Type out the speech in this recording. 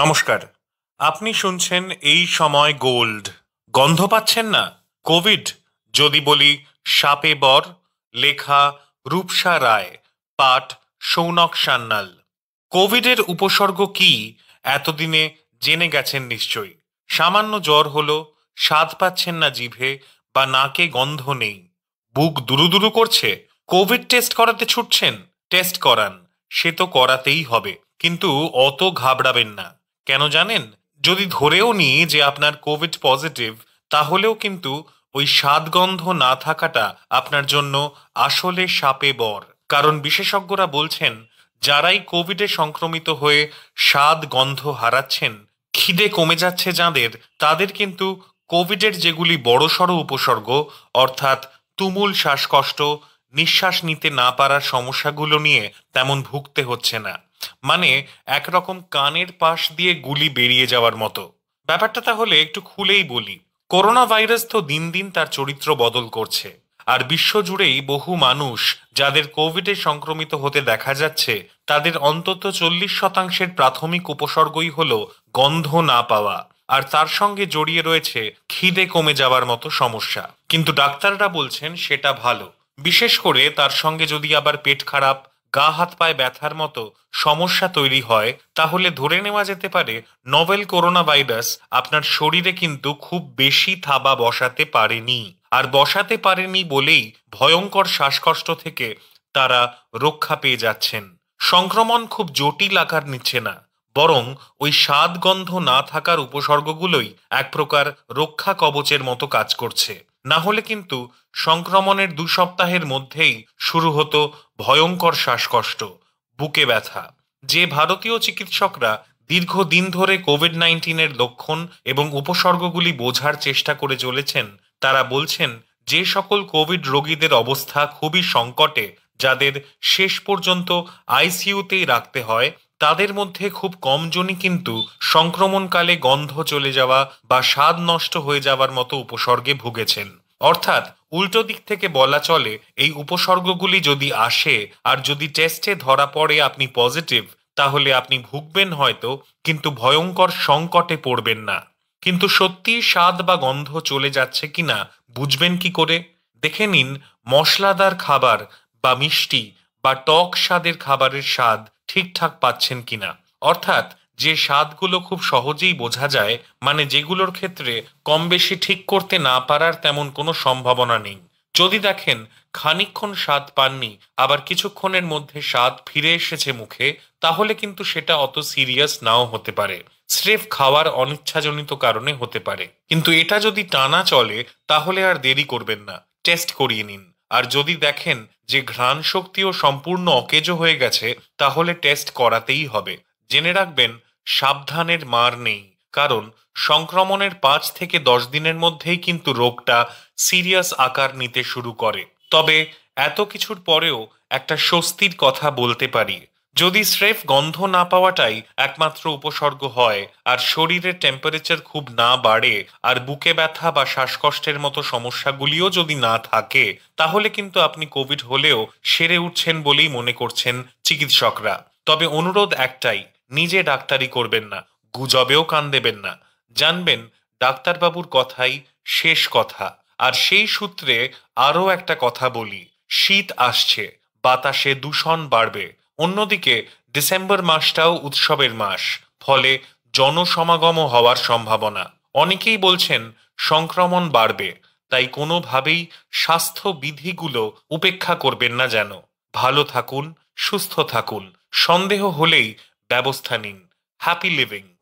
নমস্কার আপনি শুনছেন এই সময় গোল্ড গন্ধ পাচ্ছেন না কোভিড যদি বলি সাপে বর লেখা রূপসা রায় পাঠ সৌনক সান্নাল কোভিডের উপসর্গ কি এতদিনে জেনে গেছেন নিশ্চয়ই সামান্য জ্বর হলো স্বাদ পাচ্ছেন না জিভে বা নাকে গন্ধ নেই বুক দুরুদুরু করছে কোভিড টেস্ট করাতে ছুটছেন টেস্ট করান সে তো করাতেই হবে কিন্তু অত ঘাবড়াবেন না কেন জানেন যদি ধরেও নিই যে আপনার কোভিড পজিটিভ তাহলেও কিন্তু ওই স্বাদগন্ধ না থাকাটা আপনার জন্য আসলে সাপে বর কারণ বিশেষজ্ঞরা বলছেন যারাই কোভিডে সংক্রমিত হয়ে স্বাদ গন্ধ হারাচ্ছেন খিদে কমে যাচ্ছে যাদের তাদের কিন্তু কোভিডের যেগুলি বড়সড় উপসর্গ অর্থাৎ তুমুল শ্বাসকষ্ট নিঃশ্বাস নিতে না পারার সমস্যাগুলো নিয়ে তেমন ভুগতে হচ্ছে না মানে একরকম কানের পাশ দিয়ে গুলি বেরিয়ে যাওয়ার মতো ব্যাপারটা তাহলে একটু খুলেই বলি করোনা ভাইরাস তো দিন দিন তার চরিত্র বদল করছে আর বিশ্বজুড়েই বহু মানুষ যাদের কোভিডে সংক্রমিত হতে দেখা যাচ্ছে তাদের অন্তত চল্লিশ শতাংশের প্রাথমিক উপসর্গই হল গন্ধ না পাওয়া আর তার সঙ্গে জড়িয়ে রয়েছে খিদে কমে যাওয়ার মতো সমস্যা কিন্তু ডাক্তাররা বলছেন সেটা ভালো বিশেষ করে তার সঙ্গে যদি আবার পেট খারাপ গা হাত পায়ে ব্যথার মতো সমস্যা তৈরি হয় তাহলে ধরে নেওয়া যেতে পারে নভেল করোনা ভাইরাস আপনার শরীরে কিন্তু খুব বেশি থাবা বসাতে পারেনি আর বসাতে পারেনি বলেই ভয়ঙ্কর শ্বাসকষ্ট থেকে তারা রক্ষা পেয়ে যাচ্ছেন সংক্রমণ খুব জটিল আকার নিচ্ছে না বরং ওই স্বাদ গন্ধ না থাকার উপসর্গগুলোই এক প্রকার রক্ষা কবচের মতো কাজ করছে না হলে কিন্তু সংক্রমণের দু সপ্তাহের মধ্যেই শুরু হতো ভয়ঙ্কর শ্বাসকষ্ট বুকে ব্যথা যে ভারতীয় চিকিৎসকরা দীর্ঘদিন ধরে কোভিড নাইন্টিনের লক্ষণ এবং উপসর্গগুলি বোঝার চেষ্টা করে চলেছেন তারা বলছেন যে সকল কোভিড রোগীদের অবস্থা খুবই সংকটে যাদের শেষ পর্যন্ত আইসিইউতেই রাখতে হয় তাদের মধ্যে খুব কমজনই কিন্তু সংক্রমণকালে গন্ধ চলে যাওয়া বা স্বাদ নষ্ট হয়ে যাওয়ার মতো উপসর্গে ভুগেছেন অর্থাৎ উল্টো দিক থেকে বলা চলে এই উপসর্গগুলি যদি আসে আর যদি টেস্টে ধরা পড়ে আপনি পজিটিভ তাহলে আপনি ভুগবেন হয়তো কিন্তু ভয়ঙ্কর সংকটে পড়বেন না কিন্তু সত্যি স্বাদ বা গন্ধ চলে যাচ্ছে কিনা বুঝবেন কি করে দেখে নিন মশলাদার খাবার বা মিষ্টি বা টক স্বাদের খাবারের স্বাদ ঠিকঠাক পাচ্ছেন কিনা অর্থাৎ যে স্বাদগুলো খুব সহজেই বোঝা যায় মানে যেগুলোর ক্ষেত্রে কম বেশি ঠিক করতে না পারার তেমন কোনো সম্ভাবনা নেই যদি দেখেন খানিক্ষণ স্বাদ পাননি আবার কিছুক্ষণের মধ্যে স্বাদ ফিরে এসেছে মুখে তাহলে কিন্তু সেটা অত সিরিয়াস নাও হতে পারে স্রেফ খাওয়ার অনিচ্ছাজনিত কারণে হতে পারে কিন্তু এটা যদি টানা চলে তাহলে আর দেরি করবেন না টেস্ট করিয়ে নিন আর যদি দেখেন যে ঘ্রাণ শক্তিও সম্পূর্ণ অকেজো হয়ে গেছে তাহলে টেস্ট করাতেই হবে জেনে রাখবেন সাবধানের মার নেই কারণ সংক্রমণের পাঁচ থেকে দশ দিনের মধ্যেই কিন্তু রোগটা সিরিয়াস আকার নিতে শুরু করে তবে এত কিছুর পরেও একটা স্বস্তির কথা বলতে পারি যদি স্রেফ গন্ধ না পাওয়াটাই একমাত্র উপসর্গ হয় আর শরীরের টেম্পারেচার খুব না বাড়ে আর বুকে ব্যথা বা শ্বাসকষ্টের মতো সমস্যাগুলিও যদি না থাকে তাহলে কিন্তু আপনি কোভিড হলেও সেরে উঠছেন বলেই মনে করছেন চিকিৎসকরা তবে অনুরোধ একটাই নিজে ডাক্তারি করবেন না গুজবেও কান দেবেন না জানবেন ডাক্তারবাবুর কথাই শেষ কথা আর সেই সূত্রে আরও একটা কথা বলি শীত আসছে বাতাসে দূষণ বাড়বে অন্যদিকে ডিসেম্বর মাসটাও উৎসবের মাস ফলে জনসমাগমও হওয়ার সম্ভাবনা অনেকেই বলছেন সংক্রমণ বাড়বে তাই কোনোভাবেই স্বাস্থ্যবিধিগুলো উপেক্ষা করবেন না যেন ভালো থাকুন সুস্থ থাকুন সন্দেহ হলেই ব্যবস্থা নিন হ্যাপি লিভিং